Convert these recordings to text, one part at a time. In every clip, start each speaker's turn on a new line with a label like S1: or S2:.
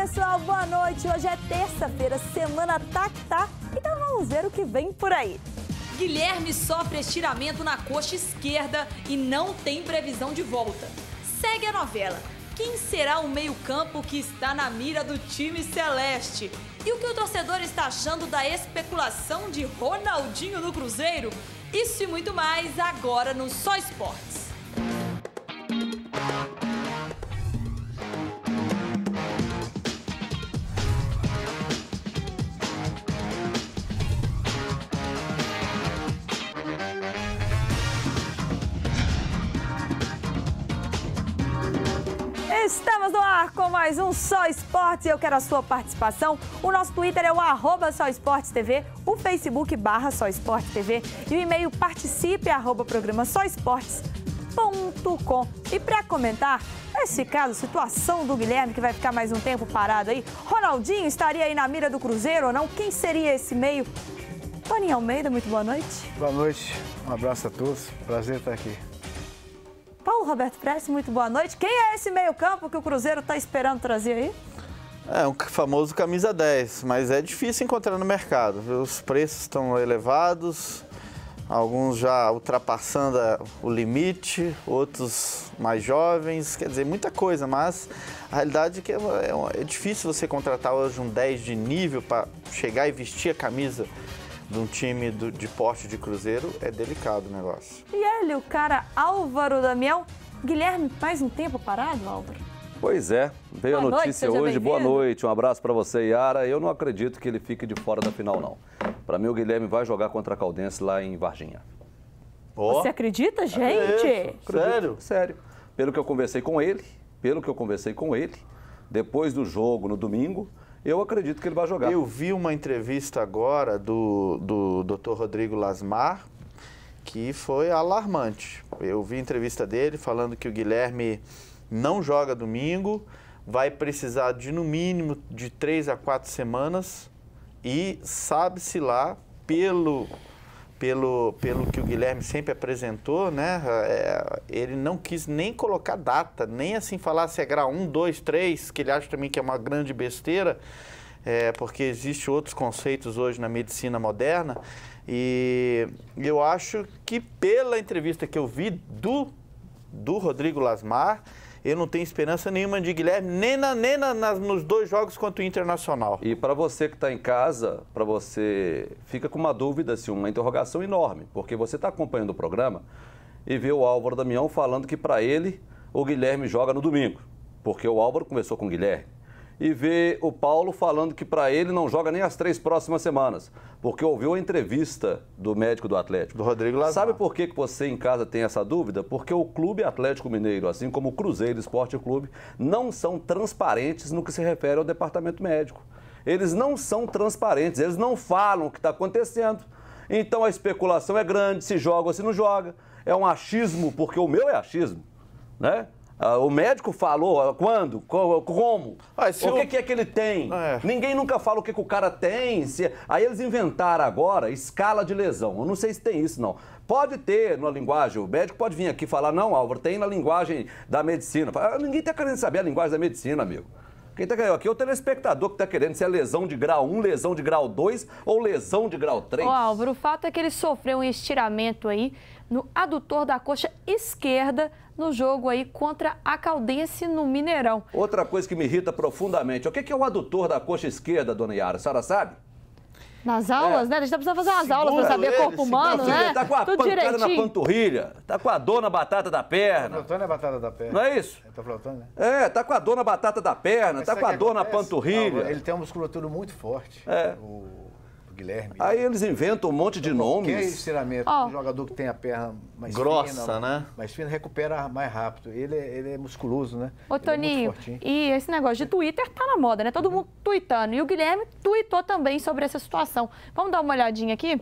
S1: pessoal, boa noite. Hoje é terça-feira, semana tá que tá, então vamos ver o que vem por aí. Guilherme sofre estiramento na coxa esquerda e não tem previsão de volta. Segue a novela. Quem será o meio-campo que está na mira do time celeste? E o que o torcedor está achando da especulação de Ronaldinho no Cruzeiro? Isso e muito mais agora no Só Esportes. mais um Só Esportes eu quero a sua participação. O nosso Twitter é o arroba Só TV, o Facebook barra Só Esportes TV e o e-mail participe arroba programa Só Esportes com. E para comentar esse caso, situação do Guilherme, que vai ficar mais um tempo parado aí, Ronaldinho estaria aí na mira do Cruzeiro ou não? Quem seria esse meio? Toninho Almeida, muito boa noite.
S2: Boa noite, um abraço a todos, prazer estar aqui.
S1: Roberto Prestes, muito boa noite. Quem é esse meio-campo que o Cruzeiro está esperando trazer aí?
S2: É, um famoso camisa 10, mas é difícil encontrar no mercado. Os preços estão elevados, alguns já ultrapassando o limite, outros mais jovens, quer dizer, muita coisa, mas a realidade é que é, é, é difícil você contratar hoje um 10 de nível para chegar e vestir a camisa de um time do, de porte de Cruzeiro,
S3: é delicado o negócio.
S1: E ele, o cara Álvaro Damião. Guilherme, faz um tempo parado, Álvaro?
S3: Pois é, veio Boa a notícia noite, hoje. Boa noite, um abraço para você, Yara. Eu não acredito que ele fique de fora da final, não. Para mim, o Guilherme vai jogar contra a Caldense lá em Varginha. Oh. Você
S1: acredita, é gente? É sério?
S3: Sério. Pelo que eu conversei com ele, pelo que eu conversei com ele, depois do jogo no domingo, eu acredito que ele vai jogar. Eu vi uma entrevista agora do, do Dr. Rodrigo Lasmar,
S2: que foi alarmante. Eu vi entrevista dele falando que o Guilherme não joga domingo, vai precisar de no mínimo de três a quatro semanas e sabe-se lá pelo pelo, pelo que o Guilherme sempre apresentou, né? É, ele não quis nem colocar data, nem assim falar se é grau 1, 2, 3, que ele acha também que é uma grande besteira, é, porque existem outros conceitos hoje na medicina moderna. E eu acho que pela entrevista que eu vi do, do Rodrigo Lasmar,
S3: eu não tenho esperança nenhuma de Guilherme, nem, na, nem na, nas, nos dois jogos quanto o Internacional. E para você que está em casa, para você fica com uma dúvida, assim, uma interrogação enorme, porque você está acompanhando o programa e vê o Álvaro Damião falando que para ele o Guilherme joga no domingo, porque o Álvaro começou com o Guilherme e vê o Paulo falando que para ele não joga nem as três próximas semanas, porque ouviu a entrevista do médico do Atlético. Do Rodrigo Lazar. Sabe por que você em casa tem essa dúvida? Porque o Clube Atlético Mineiro, assim como o Cruzeiro Esporte Clube, não são transparentes no que se refere ao departamento médico. Eles não são transparentes, eles não falam o que está acontecendo. Então a especulação é grande, se joga ou se não joga. É um achismo, porque o meu é achismo, né? Ah, o médico falou ah, quando, como, ah, o que, eu... que, é que ele tem. Ah, é. Ninguém nunca fala o que, que o cara tem. Se... Aí eles inventaram agora escala de lesão. Eu não sei se tem isso, não. Pode ter na linguagem, o médico pode vir aqui falar, não, Álvaro, tem na linguagem da medicina. Ah, ninguém está querendo saber a linguagem da medicina, amigo. Quem tá querendo? Aqui é o telespectador que está querendo se é lesão de grau 1, lesão de grau 2 ou lesão de grau 3. Ô, Álvaro,
S1: o fato é que ele sofreu um estiramento aí no adutor da coxa esquerda no jogo aí contra a Caldense no Mineirão.
S3: Outra coisa que me irrita profundamente, o que é o adutor da coxa esquerda, dona Yara? A senhora sabe?
S1: Nas é. aulas, é. né? A gente tá precisando fazer umas Segura aulas para saber ele, corpo humano, né? Tá com a Tudo pancada direitinho. na
S3: panturrilha, tá com a dor na batata da perna. Tá a batata da perna. Não é isso? É, tá né? É, tá com a dor na batata da perna, Mas tá com a dor acontece? na panturrilha. Não, ele
S2: tem uma musculatura muito forte. É. O
S3: Guilherme. Aí eles inventam um monte de então, nomes. Qualquer estiramento, oh.
S2: um jogador que tem a perna mais grossa, fina, né? Mais fina, recupera mais rápido. Ele, é, ele é musculoso, né? Ô, ele é Toninho, é e
S1: esse negócio de Twitter tá na moda, né? Todo uhum. mundo tweetando. E o Guilherme tweetou também sobre essa situação. Vamos dar uma olhadinha aqui?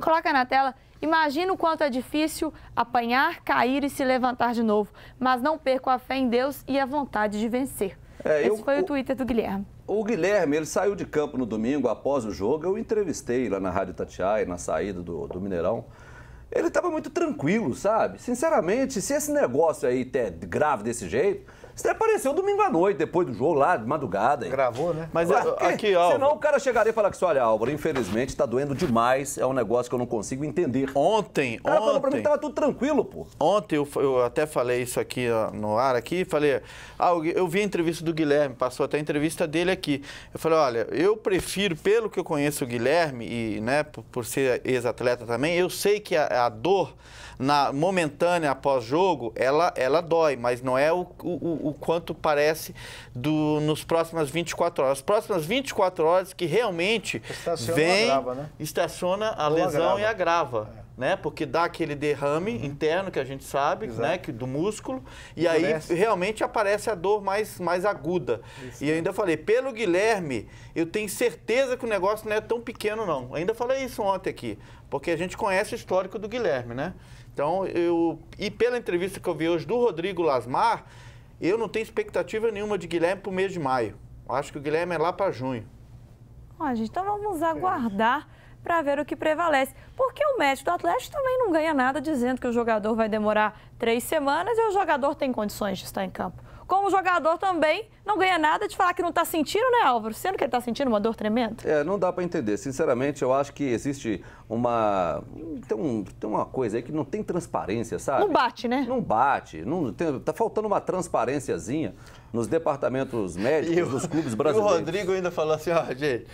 S1: Coloca na tela. Imagino o quanto é difícil apanhar, cair e se levantar de novo, mas não perco a fé em Deus e a vontade de vencer. É, Esse eu, foi o Twitter do Guilherme
S3: o Guilherme, ele saiu de campo no domingo após o jogo. Eu entrevistei lá na Rádio Tatiai, na saída do, do Mineirão. Ele estava muito tranquilo, sabe? Sinceramente, se esse negócio aí é grave desse jeito, você apareceu domingo à noite, depois do jogo, lá de madrugada. Gravou, né? Mas é, aqui, ó Senão o cara chegaria e falaria assim: olha, Álvaro, infelizmente tá doendo demais, é um negócio que eu não consigo entender. Ontem, o cara ontem. falou pra mim que tava
S2: tudo tranquilo, pô. Ontem eu, eu até falei isso aqui ó, no ar aqui, falei: ah, eu vi a entrevista do Guilherme, passou até a entrevista dele aqui. Eu falei: olha, eu prefiro, pelo que eu conheço o Guilherme, e né, por, por ser ex-atleta também, eu sei que a, a dor na momentânea após jogo, ela, ela dói, mas não é o, o, o quanto parece do, nos próximas 24 horas. As próximas 24 horas que realmente estaciona vem, agrava, né? estaciona a Ou lesão agrava. e agrava. É. Né? Porque dá aquele derrame uhum. interno que a gente sabe, né? Que, do músculo, e, e aí parece. realmente aparece a dor mais, mais aguda. Isso, e ainda falei, pelo Guilherme, eu tenho certeza que o negócio não é tão pequeno, não. ainda falei isso ontem aqui, porque a gente conhece o histórico do Guilherme, né? Então, eu. E pela entrevista que eu vi hoje do Rodrigo Lasmar, eu não tenho expectativa nenhuma de Guilherme para o mês de maio. Acho que o Guilherme é lá para junho.
S1: Ó, gente, então vamos aguardar para ver o que prevalece. Porque o médico do Atlético também não ganha nada dizendo que o jogador vai demorar três semanas e o jogador tem condições de estar em campo como jogador também não ganha nada de falar que não está sentindo, né, Álvaro? Sendo que ele está sentindo uma dor tremenda.
S3: É, não dá para entender. Sinceramente, eu acho que existe uma. Tem, um, tem uma coisa aí que não tem transparência, sabe? Não bate, né? Não bate. Não Tá faltando uma transparênciazinha nos departamentos médicos o, dos clubes brasileiros. E o Rodrigo ainda falou assim: ó, oh, gente.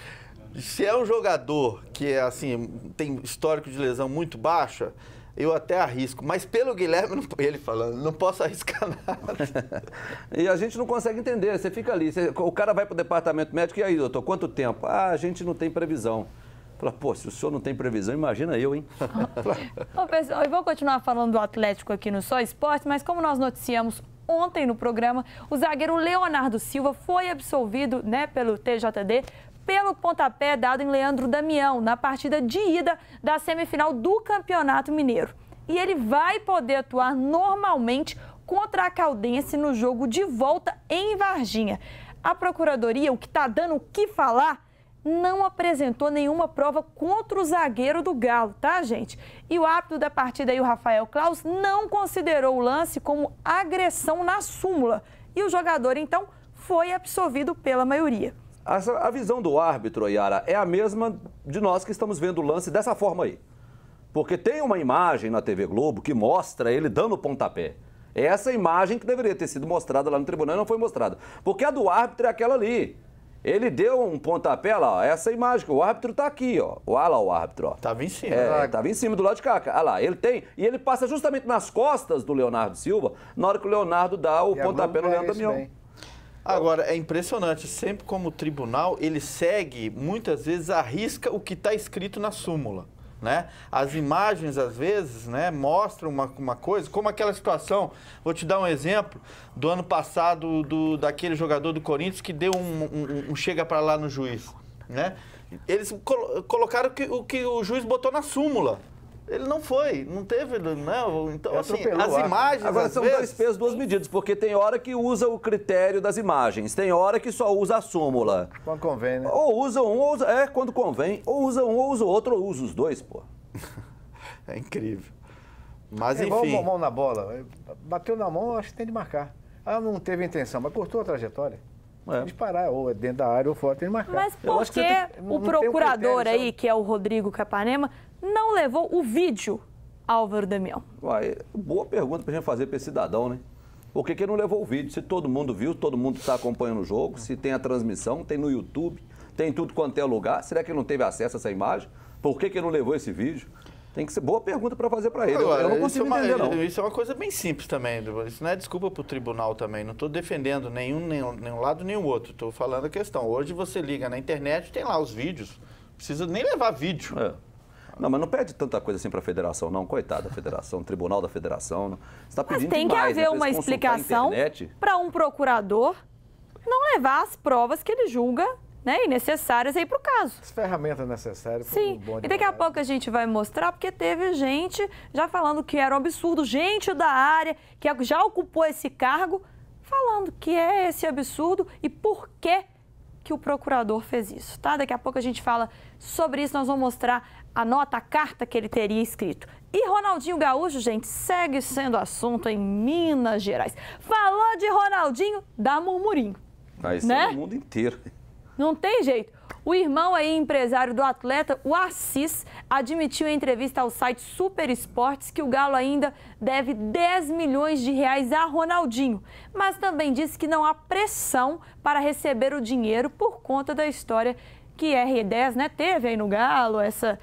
S3: Se é um jogador
S2: que é assim tem histórico de lesão muito baixa,
S3: eu até arrisco, mas pelo Guilherme, não, ele falando, não posso arriscar nada. e a gente não consegue entender, você fica ali, você, o cara vai para o departamento médico, e aí, doutor, quanto tempo? Ah, a gente não tem previsão. Fala, pô, se o senhor não tem previsão, imagina eu, hein?
S1: Ô, pessoal, eu vou continuar falando do Atlético aqui no Só Esporte, mas como nós noticiamos ontem no programa, o zagueiro Leonardo Silva foi absolvido né, pelo TJD pelo pontapé dado em Leandro Damião na partida de ida da semifinal do Campeonato Mineiro. E ele vai poder atuar normalmente contra a Caldense no jogo de volta em Varginha. A Procuradoria, o que está dando o que falar, não apresentou nenhuma prova contra o zagueiro do Galo, tá, gente? E o árbitro da partida, aí, o Rafael Klaus, não considerou o lance como agressão na súmula. E o jogador, então, foi absolvido pela maioria.
S3: A, visão do árbitro, Yara, é a mesma de nós que estamos vendo o lance dessa forma aí. Porque tem uma imagem na TV Globo que mostra ele dando pontapé. É essa imagem que deveria ter sido mostrada lá no tribunal e não foi mostrada. Porque a do árbitro é aquela ali. Ele deu um pontapé lá, ó, essa imagem, o árbitro tá aqui, ó. Olha lá o árbitro, ó. Tava em cima. É, lá. tava em cima do lado de cá. Olha lá, ele tem. E ele passa justamente nas costas do Leonardo Silva, na hora que o Leonardo dá o e pontapé no Leandro é Damião. Bem. Agora, é impressionante, sempre como tribunal, ele segue,
S2: muitas vezes, arrisca o que está escrito na súmula. Né? As imagens, às vezes, né, mostram uma, uma coisa, como aquela situação, vou te dar um exemplo, do ano passado, do, daquele jogador do Corinthians que deu um, um, um chega para lá no juiz. Né? Eles colo colocaram que, o que o juiz botou na súmula. Ele não foi, não teve, não. Né, então, assim, as é. imagens. Agora são vezes... dois
S3: pesos, duas medidas, porque tem hora que usa o critério das imagens, tem hora que só usa a súmula. Quando convém, né? Ou usa um, ou usa. É, quando convém, ou usa um, ou usa o outro, ou usa os dois, pô. é incrível. Mas é, enfim. Igual mão
S2: na bola. Bateu na mão, acho que tem de marcar. Ah, não teve intenção, mas cortou a trajetória. É. De parar, ou é dentro da área ou fora, tem de marcar. Mas por que, que tem, o procurador um
S1: aí, que é o Rodrigo Capanema, não levou o vídeo, Álvaro Damião?
S3: Uai, boa pergunta para a gente fazer para esse cidadão, né? Por que, que não levou o vídeo? Se todo mundo viu, todo mundo está acompanhando o jogo, se tem a transmissão, tem no YouTube, tem tudo quanto é lugar, será que ele não teve acesso a essa imagem? Por que, que ele não levou esse vídeo? Tem que ser boa pergunta para fazer para ele. Agora, eu não consigo é uma, entender, não. Isso é uma coisa bem simples também. Isso não é desculpa para o tribunal também.
S2: Não estou defendendo nenhum, nenhum, nenhum lado, nenhum outro. Estou falando a questão. Hoje você liga na internet, tem
S3: lá os vídeos. Precisa nem levar vídeo. É. Não, mas não pede tanta coisa assim para a federação, não. Coitada da federação, tribunal da federação. Não. Você tá mas pedindo tem demais, que haver né? uma explicação
S1: para um procurador não levar as provas que ele julga né, e necessárias aí para o caso. As
S2: ferramentas necessárias. Sim, um e daqui
S1: a pouco a gente vai mostrar, porque teve gente já falando que era um absurdo, gente da área que já ocupou esse cargo, falando que é esse absurdo e por que que o procurador fez isso, tá? Daqui a pouco a gente fala sobre isso, nós vamos mostrar a nota, a carta que ele teria escrito. E Ronaldinho Gaúcho, gente, segue sendo assunto em Minas Gerais. Falou de Ronaldinho, dá murmurinho.
S3: Vai ser né? o mundo inteiro.
S1: Não tem jeito. O irmão aí, empresário do atleta, o Assis, admitiu em entrevista ao site Super Esportes que o Galo ainda deve 10 milhões de reais a Ronaldinho, mas também disse que não há pressão para receber o dinheiro por conta da história que R10 né, teve aí no Galo, essa...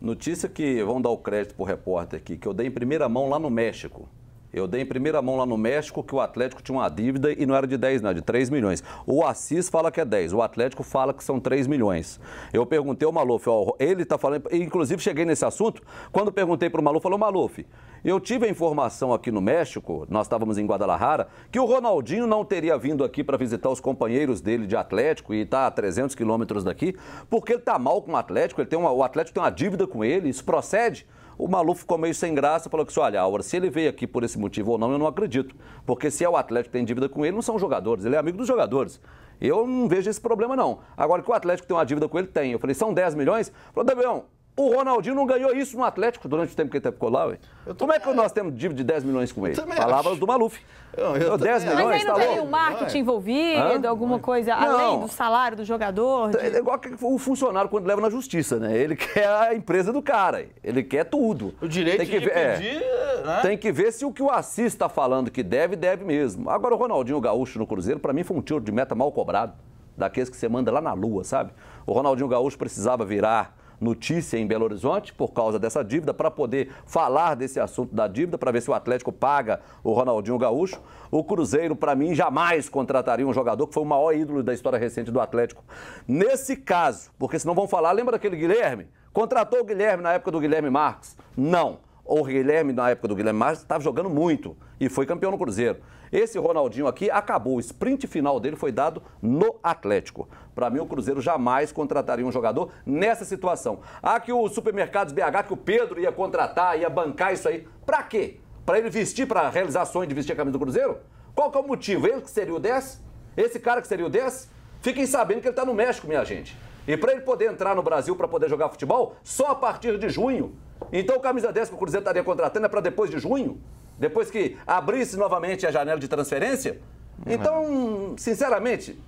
S3: Notícia que, vão dar o crédito para o repórter aqui, que eu dei em primeira mão lá no México. Eu dei em primeira mão lá no México que o Atlético tinha uma dívida e não era de 10, não, de 3 milhões. O Assis fala que é 10, o Atlético fala que são 3 milhões. Eu perguntei ao Maluf, ó, ele está falando, inclusive cheguei nesse assunto, quando perguntei para o Maluf, falou, Maluf, eu tive a informação aqui no México, nós estávamos em Guadalajara, que o Ronaldinho não teria vindo aqui para visitar os companheiros dele de Atlético e está a 300 quilômetros daqui, porque ele está mal com o Atlético, ele tem uma, o Atlético tem uma dívida com ele, isso procede? O Maluf ficou meio sem graça, falou que, assim, olha, Álvaro, se ele veio aqui por esse motivo ou não, eu não acredito. Porque se é o Atlético que tem dívida com ele, não são jogadores, ele é amigo dos jogadores. Eu não vejo esse problema, não. Agora que o Atlético tem uma dívida com ele, tem. Eu falei, são 10 milhões? Falou, Damião, o Ronaldinho não ganhou isso no Atlético durante o tempo que ele ficou lá, ué. Como é que nós temos dívida de 10 milhões com ele? Palavras acho. do Maluf. Eu, eu 10 milhões, Mas aí não tá teria o marketing é.
S1: envolvido, Hã? alguma coisa não. além do salário do jogador? Então, de... É igual
S3: o funcionário quando leva na justiça, né? Ele quer a empresa do cara, ele quer tudo. O direito tem que de ver, pedir, é, né? Tem que ver se o que o Assis está falando que deve, deve mesmo. Agora, o Ronaldinho Gaúcho no Cruzeiro, para mim, foi um tiro de meta mal cobrado. Daqueles que você manda lá na lua, sabe? O Ronaldinho Gaúcho precisava virar notícia em Belo Horizonte por causa dessa dívida, para poder falar desse assunto da dívida, para ver se o Atlético paga o Ronaldinho Gaúcho. O Cruzeiro, para mim, jamais contrataria um jogador que foi o maior ídolo da história recente do Atlético. Nesse caso, porque senão vão falar, lembra daquele Guilherme? Contratou o Guilherme na época do Guilherme Marques? Não. O Guilherme, na época do Guilherme Marques, estava jogando muito e foi campeão no Cruzeiro. Esse Ronaldinho aqui acabou. O sprint final dele foi dado no Atlético. Para mim, o Cruzeiro jamais contrataria um jogador nessa situação. Ah, que o Supermercados BH, que o Pedro ia contratar, ia bancar isso aí. Para quê? Para ele vestir, para realizar sonho de vestir a camisa do Cruzeiro? Qual que é o motivo? Ele que seria o 10? Esse cara que seria o 10? Fiquem sabendo que ele está no México, minha gente. E para ele poder entrar no Brasil para poder jogar futebol, só a partir de junho. Então, a camisa 10 que o Cruzeiro estaria contratando é para depois de junho? depois que abrisse novamente a janela de transferência? Uhum. Então, sinceramente.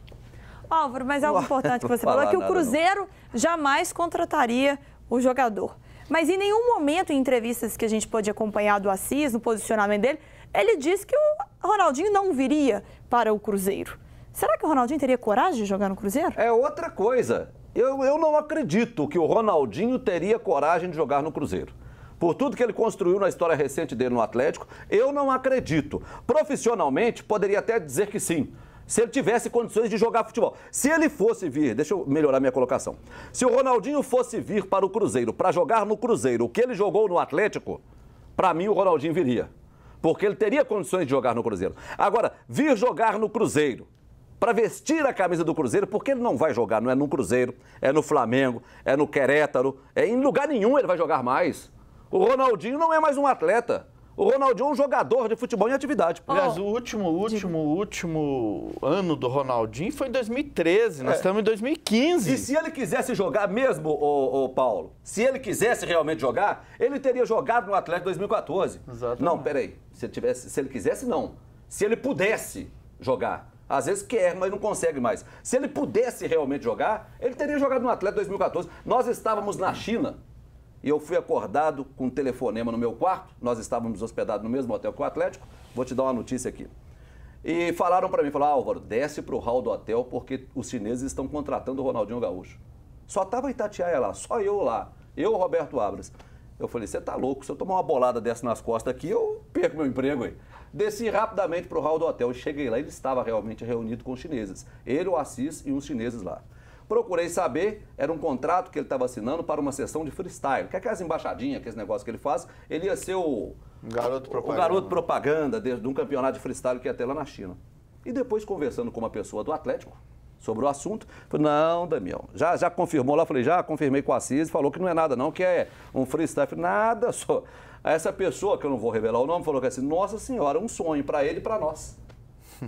S1: Álvaro, mas algo importante que você falou é que o Cruzeiro não. jamais contrataria o jogador. Mas em nenhum momento, em entrevistas que a gente pôde acompanhar do Assis, no posicionamento dele, ele disse que o Ronaldinho não viria para o Cruzeiro. Será que o Ronaldinho teria coragem de jogar no Cruzeiro? É outra
S3: coisa. Eu, eu não acredito que o Ronaldinho teria coragem de jogar no Cruzeiro por tudo que ele construiu na história recente dele no Atlético? Eu não acredito. Profissionalmente, poderia até dizer que sim. Se ele tivesse condições de jogar futebol. Se ele fosse vir, deixa eu melhorar minha colocação. Se o Ronaldinho fosse vir para o Cruzeiro, para jogar no Cruzeiro, o que ele jogou no Atlético, para mim o Ronaldinho viria. Porque ele teria condições de jogar no Cruzeiro. Agora, vir jogar no Cruzeiro, para vestir a camisa do Cruzeiro, porque ele não vai jogar, não é no Cruzeiro, é no Flamengo, é no Querétaro, é em lugar nenhum ele vai jogar mais. O Ronaldinho não é mais um atleta. O Ronaldinho é um jogador de futebol em atividade. Oh. Aliás, o último, último, último ano do Ronaldinho foi em 2013. Nós é. estamos em 2015. E se ele quisesse jogar mesmo, o Paulo, se ele quisesse realmente jogar, ele teria jogado no Atlético 2014. Exatamente. Não, peraí. Se ele, tivesse, se ele quisesse, não. Se ele pudesse jogar. Às vezes quer, mas não consegue mais. Se ele pudesse realmente jogar, ele teria jogado no Atlético 2014. Nós estávamos na China e eu fui acordado com um telefonema no meu quarto. Nós estávamos hospedados no mesmo hotel que o Atlético. Vou te dar uma notícia aqui. E falaram para mim, falaram, ah, Álvaro, desce para o hall do hotel porque os chineses estão contratando o Ronaldinho Gaúcho. Só tava Itatiaia lá, só eu lá, eu, Roberto Abras. Eu falei, você tá louco, se eu tomar uma bolada dessa nas costas aqui, eu perco meu emprego aí. Desci rapidamente para o hall do hotel, e cheguei lá, ele estava realmente reunido com os chineses. Ele, o Assis e uns chineses lá. Procurei saber, era um contrato que ele estava assinando para uma sessão de freestyle, que é aquelas embaixadinhas, aqueles negócios que ele faz, ele ia ser o garoto propaganda, o garoto propaganda de, de um campeonato de freestyle que ia ter lá na China. E depois, conversando com uma pessoa do Atlético, sobre o assunto. Falei, não, Damião, já, já confirmou lá? Falei, já confirmei com a Assis, falou que não é nada não, que é um freestyle. Falei, nada, só. Essa pessoa, que eu não vou revelar o nome, falou que é assim, nossa senhora, um sonho para ele e para nós.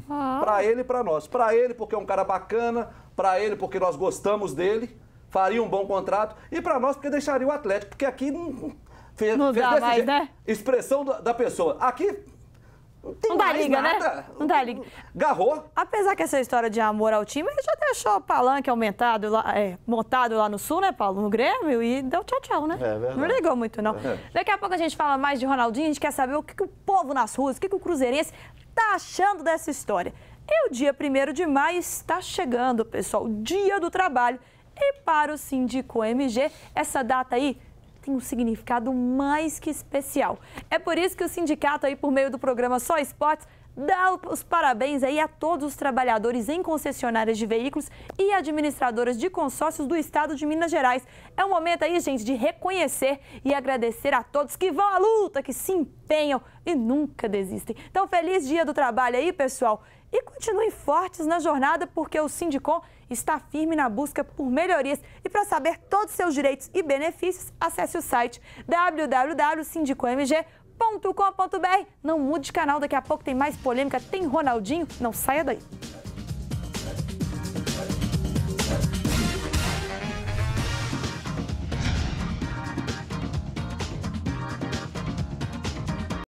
S3: Ah. Para ele e para nós. Para ele, porque é um cara bacana, para ele, porque nós gostamos dele, faria um bom contrato, e para nós, porque deixaria o Atlético, porque aqui não. Fez, não fez dá mais, jeito. né? Expressão da, da pessoa. Aqui não, não dá liga, né? nada. né?
S1: Não dá liga. Garrou. Apesar que essa história de amor ao time, ele já deixou o palanque aumentado lá, é, montado lá no Sul, né, Paulo? No Grêmio e deu tchau-tchau, né? É não ligou muito, não. É. Daqui a pouco a gente fala mais de Ronaldinho, a gente quer saber o que, que o povo nas ruas, o que, que o Cruzeirense tá achando dessa história? E o dia 1 de maio está chegando, pessoal, dia do trabalho. E para o Síndico MG, essa data aí tem um significado mais que especial. É por isso que o sindicato aí, por meio do programa Só Esportes, dá os parabéns aí a todos os trabalhadores em concessionárias de veículos e administradoras de consórcios do estado de Minas Gerais. É um momento aí, gente, de reconhecer e agradecer a todos que vão à luta, que se empenham e nunca desistem. Então, feliz dia do trabalho aí, pessoal. E continuem fortes na jornada, porque o Sindicom está firme na busca por melhorias. E para saber todos os seus direitos e benefícios, acesse o site www.sindicomg.com com.br Não mude de canal, daqui a pouco tem mais polêmica, tem Ronaldinho, não saia daí.